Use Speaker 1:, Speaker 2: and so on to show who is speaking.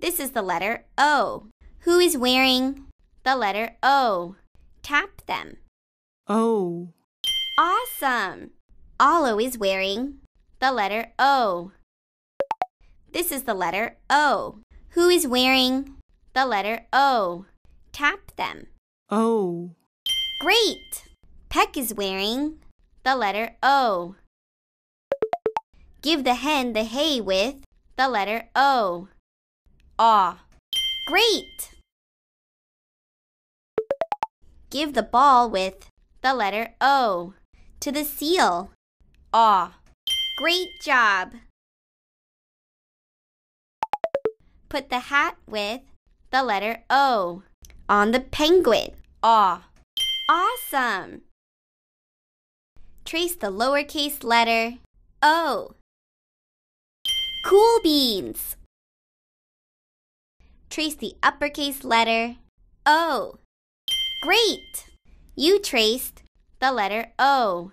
Speaker 1: This is the letter O. Who is wearing the letter O? Tap them.
Speaker 2: O.
Speaker 1: Awesome! Olo is wearing the letter O. This is the letter O. Who is wearing the letter O? Tap them.
Speaker 2: O.
Speaker 1: Great! Peck is wearing the letter O. Give the hen the hay with the letter O. Ah, Great! Give the ball with the letter O to the seal. Aw. Great job! Put the hat with the letter O on the penguin. Aw. Awesome! Trace the lowercase letter O. Cool beans! Trace the uppercase letter O. Great! You traced the letter O.